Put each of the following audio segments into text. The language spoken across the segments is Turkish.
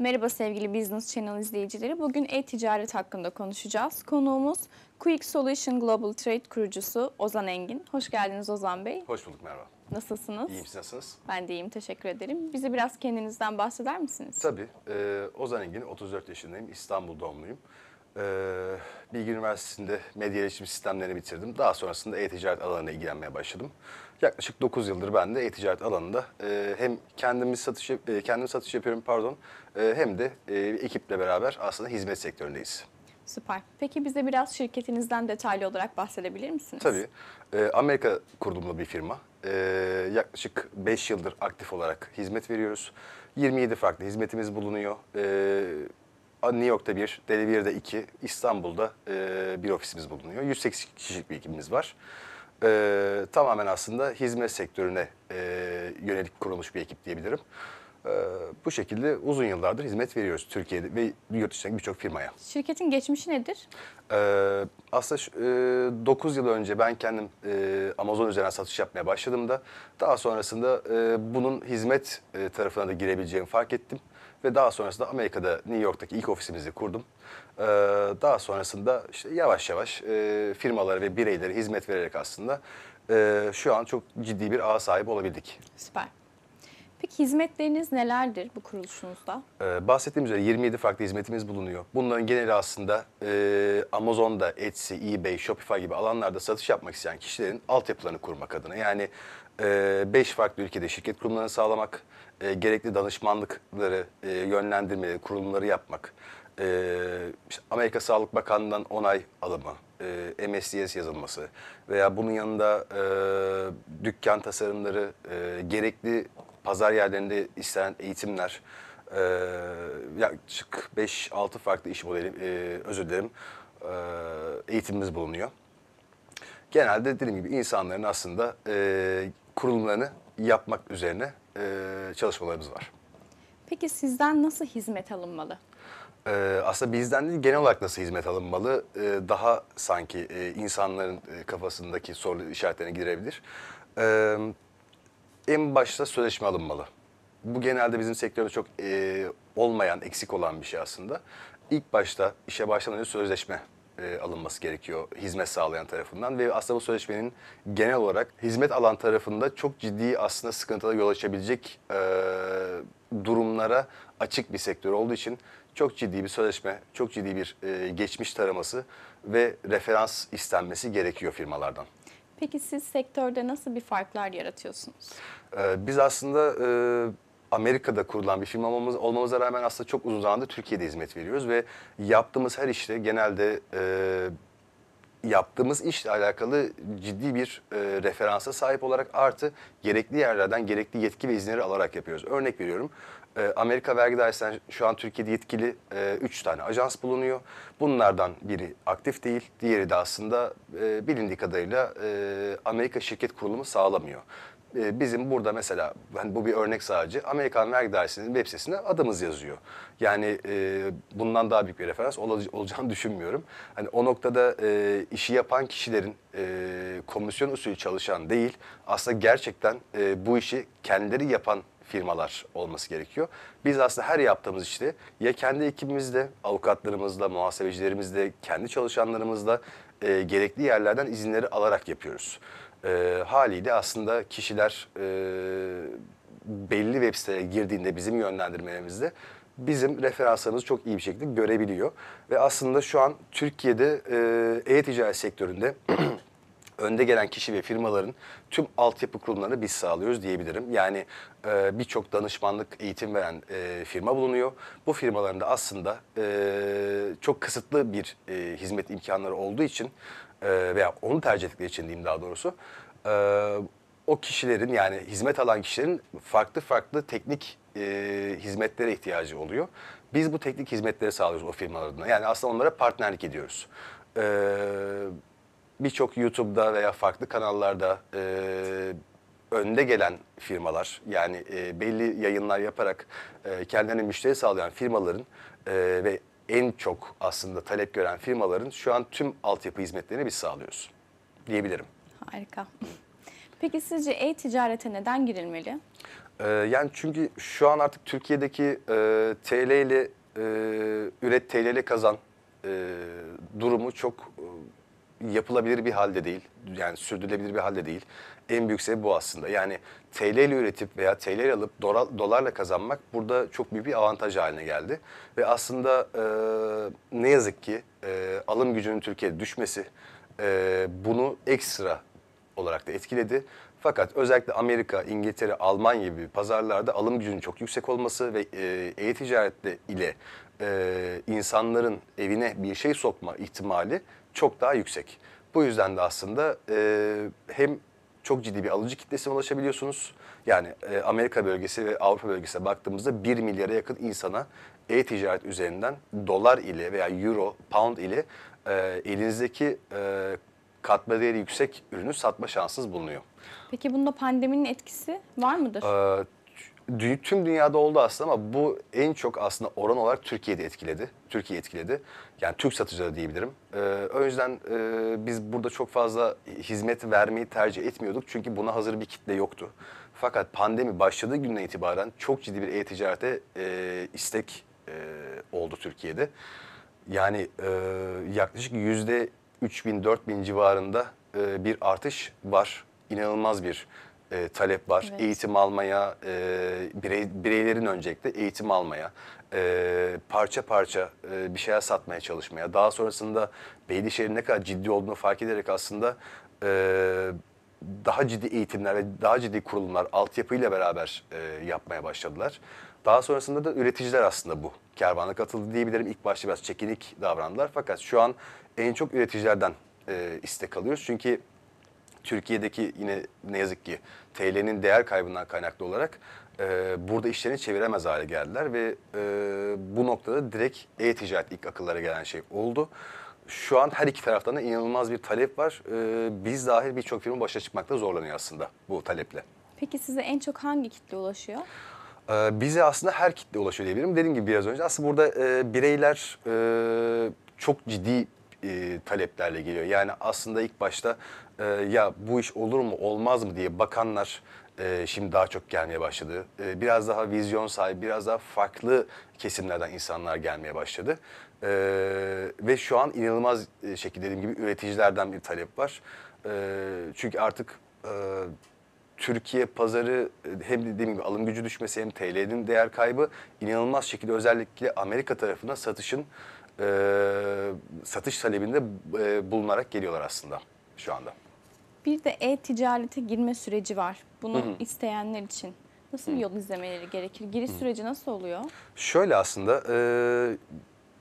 Merhaba sevgili Business Channel izleyicileri. Bugün e-ticaret hakkında konuşacağız. Konuğumuz Quick Solution Global Trade kurucusu Ozan Engin. Hoş geldiniz Ozan Bey. Hoş bulduk merhaba. Nasılsınız? İyiyim siz nasılsınız? Ben de iyiyim teşekkür ederim. Bizi biraz kendinizden bahseder misiniz? Tabii. Ee, Ozan Engin 34 yaşındayım. İstanbul doğumluyum. Ee, Bilgi Üniversitesi'nde medya iletişim sistemlerini bitirdim. Daha sonrasında e-ticaret alanına ilgilenmeye başladım. Yaklaşık 9 yıldır ben de e-ticaret alanında e, hem kendimi satış e, kendim satış yapıyorum pardon e, hem de e, ekiple beraber aslında hizmet sektöründeyiz. Süper. Peki bize biraz şirketinizden detaylı olarak bahsedebilir misiniz? Tabii. E, Amerika kurulumlu bir firma. E, yaklaşık 5 yıldır aktif olarak hizmet veriyoruz. 27 farklı hizmetimiz bulunuyor. E, New York'ta bir, Delaware'de iki, İstanbul'da e, bir ofisimiz bulunuyor. 180 kişilik bir ekibimiz var. E, tamamen aslında hizmet sektörüne e, yönelik kurulmuş bir ekip diyebilirim. E, bu şekilde uzun yıllardır hizmet veriyoruz Türkiye'de ve yurt dışındaki birçok firmaya. Şirketin geçmişi nedir? E, aslında e, 9 yıl önce ben kendim e, Amazon üzerinden satış yapmaya başladığımda daha sonrasında e, bunun hizmet e, tarafına da girebileceğimi fark ettim. Ve daha sonrasında Amerika'da New York'taki ilk ofisimizi kurdum. Ee, daha sonrasında işte yavaş yavaş e, firmalara ve bireylere hizmet vererek aslında e, şu an çok ciddi bir ağ sahibi olabildik. Süper. Peki hizmetleriniz nelerdir bu kuruluşunuzda? Ee, bahsettiğim üzere 27 farklı hizmetimiz bulunuyor. Bunların geneli aslında e, Amazon'da, Etsy, eBay, Shopify gibi alanlarda satış yapmak isteyen kişilerin altyapılarını kurmak adına. Yani 5 ee, farklı ülkede şirket kurumlarını sağlamak, e, gerekli danışmanlıkları, e, yönlendirmeleri, kurumları yapmak, e, işte Amerika Sağlık Bakanlığı'ndan onay alımı, e, MSDS yazılması veya bunun yanında e, dükkan tasarımları, e, gerekli pazar yerlerinde istenen eğitimler, e, yaklaşık 5-6 farklı iş modeli, e, özür dilerim, e, eğitimimiz bulunuyor genelde dediğim gibi insanların aslında e, kurulumlarını yapmak üzerine e, çalışmalarımız var. Peki sizden nasıl hizmet alınmalı? Ee, aslında bizden değil genel olarak nasıl hizmet alınmalı ee, daha sanki e, insanların e, kafasındaki soru işaretlerine girebilir. Ee, en başta sözleşme alınmalı. Bu genelde bizim sektörde çok e, olmayan, eksik olan bir şey aslında. İlk başta işe başlamadan sözleşme e, alınması gerekiyor hizmet sağlayan tarafından ve aslında bu sözleşmenin genel olarak hizmet alan tarafında çok ciddi aslında sıkıntılara yol açabilecek e, durumlara açık bir sektör olduğu için çok ciddi bir sözleşme, çok ciddi bir e, geçmiş taraması ve referans istenmesi gerekiyor firmalardan. Peki siz sektörde nasıl bir farklar yaratıyorsunuz? Ee, biz aslında e, Amerika'da kurulan bir firma olmamız, olmamıza rağmen aslında çok uzun zamandır Türkiye'de hizmet veriyoruz ve yaptığımız her işte genelde e, yaptığımız işle alakalı ciddi bir e, referansa sahip olarak artı gerekli yerlerden gerekli yetki ve izinleri alarak yapıyoruz. Örnek veriyorum ee, Amerika Vergi Dairesi'nden şu an Türkiye'de yetkili 3 e, tane ajans bulunuyor. Bunlardan biri aktif değil, diğeri de aslında e, bilindiği kadarıyla e, Amerika şirket kurulumu sağlamıyor. E, bizim burada mesela, hani bu bir örnek sadece, Amerikan Vergi Dairesi'nin web sitesine adımız yazıyor. Yani e, bundan daha büyük bir referans ol, olacağını düşünmüyorum. Hani o noktada e, işi yapan kişilerin e, komisyon usulü çalışan değil, aslında gerçekten e, bu işi kendileri yapan firmalar olması gerekiyor. Biz aslında her yaptığımız işte ya kendi ekibimizde, avukatlarımızla, muhasebecilerimizle, kendi çalışanlarımızla e, gerekli yerlerden izinleri alarak yapıyoruz. E, haliyle aslında kişiler e, belli web siteye girdiğinde bizim yönlendirmemizde bizim referanslarımızı çok iyi bir şekilde görebiliyor. Ve aslında şu an Türkiye'de e, e-ticaret sektöründe önde gelen kişi ve firmaların tüm altyapı kurumlarını biz sağlıyoruz diyebilirim. Yani e, birçok danışmanlık eğitim veren e, firma bulunuyor. Bu firmaların da aslında e, çok kısıtlı bir e, hizmet imkanları olduğu için e, veya onu tercih ettikleri için diyeyim daha doğrusu e, o kişilerin yani hizmet alan kişilerin farklı farklı teknik e, hizmetlere ihtiyacı oluyor. Biz bu teknik hizmetleri sağlıyoruz o firmalarına. Yani aslında onlara partnerlik ediyoruz. Eee birçok YouTube'da veya farklı kanallarda e, önde gelen firmalar yani e, belli yayınlar yaparak e, kendilerine müşteri sağlayan firmaların e, ve en çok aslında talep gören firmaların şu an tüm altyapı hizmetlerini biz sağlıyoruz diyebilirim. Harika. Peki sizce e-ticarete neden girilmeli? Ee, yani çünkü şu an artık Türkiye'deki e, TL ile e, üret TL ile kazan e, durumu çok e, yapılabilir bir halde değil. Yani sürdürülebilir bir halde değil. En büyük sebebi bu aslında. Yani TL ile üretip veya TL ile alıp dolar, dolarla kazanmak burada çok büyük bir avantaj haline geldi. Ve aslında e, ne yazık ki e, alım gücünün Türkiye'de düşmesi e, bunu ekstra olarak da etkiledi. Fakat özellikle Amerika, İngiltere, Almanya gibi pazarlarda alım gücünün çok yüksek olması ve e, e-ticaretle ile e, insanların evine bir şey sokma ihtimali çok daha yüksek. Bu yüzden de aslında e, hem çok ciddi bir alıcı kitlesine ulaşabiliyorsunuz. Yani e, Amerika bölgesi ve Avrupa bölgesine baktığımızda 1 milyara yakın insana e-ticaret üzerinden dolar ile veya euro, pound ile e, elinizdeki e, katma değeri yüksek ürünü satma şansınız bulunuyor. Peki bunda pandeminin etkisi var mıdır? Ee, tüm dünyada oldu aslında ama bu en çok aslında oran olarak Türkiye'de etkiledi. Türkiye etkiledi. Yani Türk satıcıları diyebilirim. Ee, o yüzden e, biz burada çok fazla hizmet vermeyi tercih etmiyorduk. Çünkü buna hazır bir kitle yoktu. Fakat pandemi başladığı günden itibaren çok ciddi bir e-ticarete e, istek e, oldu Türkiye'de. Yani e, yaklaşık yüzde 3000-4000 civarında e, bir artış var. İnanılmaz bir e, talep var. Evet. Eğitim almaya, e, birey, bireylerin öncelikle eğitim almaya, e, parça parça e, bir şeyler satmaya çalışmaya. Daha sonrasında Beylişehir'in ne kadar ciddi olduğunu fark ederek aslında e, daha ciddi eğitimler ve daha ciddi kurulumlar altyapıyla beraber e, yapmaya başladılar. Daha sonrasında da üreticiler aslında bu kervana katıldı diyebilirim. İlk başta biraz çekinik davrandılar fakat şu an en çok üreticilerden e, istek alıyoruz. Çünkü Türkiye'deki yine ne yazık ki TL'nin değer kaybından kaynaklı olarak e, burada işlerini çeviremez hale geldiler ve e, bu noktada direkt e-ticaret ilk akıllara gelen şey oldu. Şu an her iki taraftan da inanılmaz bir talep var. E, biz dahil birçok firma başa çıkmakta zorlanıyor aslında bu taleple. Peki size en çok hangi kitle ulaşıyor? E, bize aslında her kitle ulaşıyor diyebilirim. Dediğim gibi biraz önce aslında burada e, bireyler e, çok ciddi e, taleplerle geliyor. Yani aslında ilk başta e, ya bu iş olur mu olmaz mı diye bakanlar e, şimdi daha çok gelmeye başladı. E, biraz daha vizyon sahibi, biraz daha farklı kesimlerden insanlar gelmeye başladı. E, ve şu an inanılmaz e, şekilde dediğim gibi üreticilerden bir talep var. E, çünkü artık... E, Türkiye pazarı e, hem dediğim gibi alım gücü düşmesi hem TL'nin değer kaybı inanılmaz şekilde özellikle Amerika tarafına satışın e, satış talebinde e, bulunarak geliyorlar aslında şu anda. Bir de e-ticarete girme süreci var. Bunu Hı-hı. isteyenler için nasıl bir yol izlemeleri gerekir? Giriş Hı-hı. süreci nasıl oluyor? Şöyle aslında e,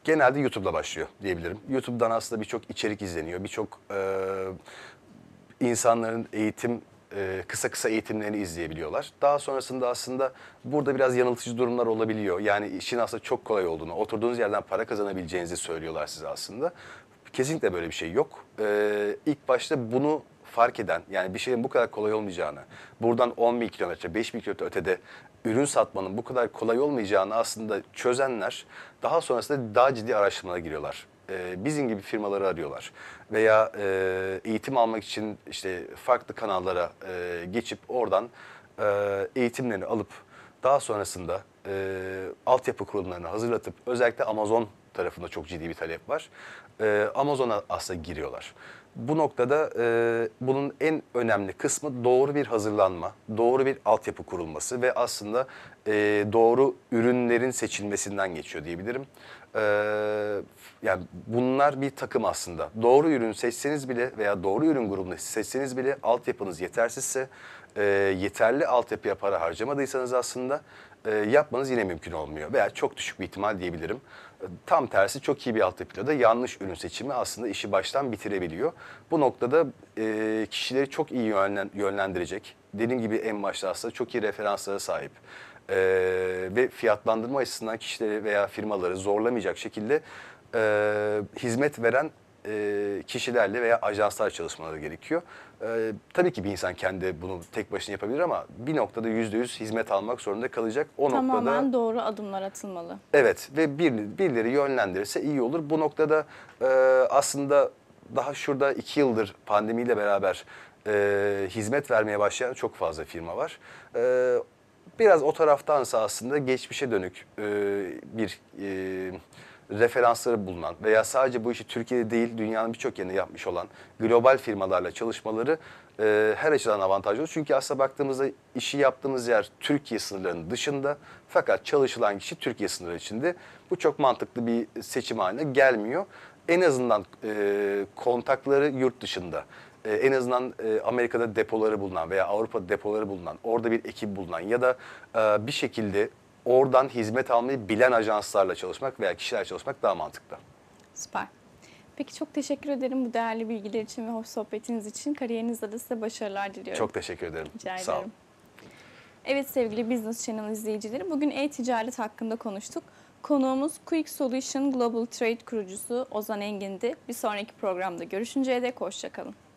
genelde YouTube'da başlıyor diyebilirim. YouTube'dan aslında birçok içerik izleniyor, birçok e, insanların eğitim e, kısa kısa eğitimlerini izleyebiliyorlar. Daha sonrasında aslında burada biraz yanıltıcı durumlar olabiliyor. Yani işin aslında çok kolay olduğunu, oturduğunuz yerden para kazanabileceğinizi söylüyorlar size aslında. Kesinlikle böyle bir şey yok. E, ilk başta bunu fark eden yani bir şeyin bu kadar kolay olmayacağını, buradan 10 bin kilometre, 5 bin kilometre ötede ürün satmanın bu kadar kolay olmayacağını aslında çözenler daha sonrasında daha ciddi araştırmalara giriyorlar. E, bizim gibi firmaları arıyorlar. Veya e, eğitim almak için işte farklı kanallara e, geçip oradan e, eğitimlerini alıp daha sonrasında e, altyapı kurulumlarını hazırlatıp özellikle Amazon tarafında çok ciddi bir talep var e, Amazon'a aslında giriyorlar. Bu noktada e, bunun en önemli kısmı doğru bir hazırlanma, doğru bir altyapı kurulması ve aslında e, doğru ürünlerin seçilmesinden geçiyor diyebilirim. E, yani bunlar bir takım aslında. Doğru ürün seçseniz bile veya doğru ürün grubunu seçseniz bile altyapınız yetersizse e, yeterli altyapıya para harcamadıysanız aslında e, yapmanız yine mümkün olmuyor. Veya çok düşük bir ihtimal diyebilirim. E, tam tersi çok iyi bir altyapıyla da yanlış ürün seçimi aslında işi baştan bitirebiliyor. Bu noktada e, kişileri çok iyi yönlendirecek. Dediğim gibi en başta aslında çok iyi referanslara sahip ee, ve fiyatlandırma açısından kişileri veya firmaları zorlamayacak şekilde e, hizmet veren e, kişilerle veya ajanslar çalışmaları gerekiyor. E, tabii ki bir insan kendi bunu tek başına yapabilir ama bir noktada yüzde yüz hizmet almak zorunda kalacak. O Tamamen noktada doğru adımlar atılmalı. Evet ve bir, birileri yönlendirirse iyi olur. Bu noktada e, aslında daha şurada iki yıldır pandemiyle beraber e, hizmet vermeye başlayan çok fazla firma var. E, biraz o taraftansa aslında geçmişe dönük e, bir... E, referansları bulunan veya sadece bu işi Türkiye'de değil dünyanın birçok yerinde yapmış olan global firmalarla çalışmaları e, her açıdan avantajlı olur. Çünkü aslında baktığımızda işi yaptığımız yer Türkiye sınırlarının dışında fakat çalışılan kişi Türkiye sınırı içinde. Bu çok mantıklı bir seçim haline gelmiyor. En azından e, kontakları yurt dışında ee, en azından e, Amerika'da depoları bulunan veya Avrupa depoları bulunan, orada bir ekip bulunan ya da e, bir şekilde oradan hizmet almayı bilen ajanslarla çalışmak veya kişilerle çalışmak daha mantıklı. Süper. Peki çok teşekkür ederim bu değerli bilgiler için ve hoş sohbetiniz için. Kariyerinizde de size başarılar diliyorum. Çok teşekkür ederim. Rica ederim. Sağ olun. Evet sevgili Business Channel izleyicileri bugün e-ticaret hakkında konuştuk. Konuğumuz Quick Solution Global Trade kurucusu Ozan Engin'di. Bir sonraki programda görüşünceye dek hoşçakalın.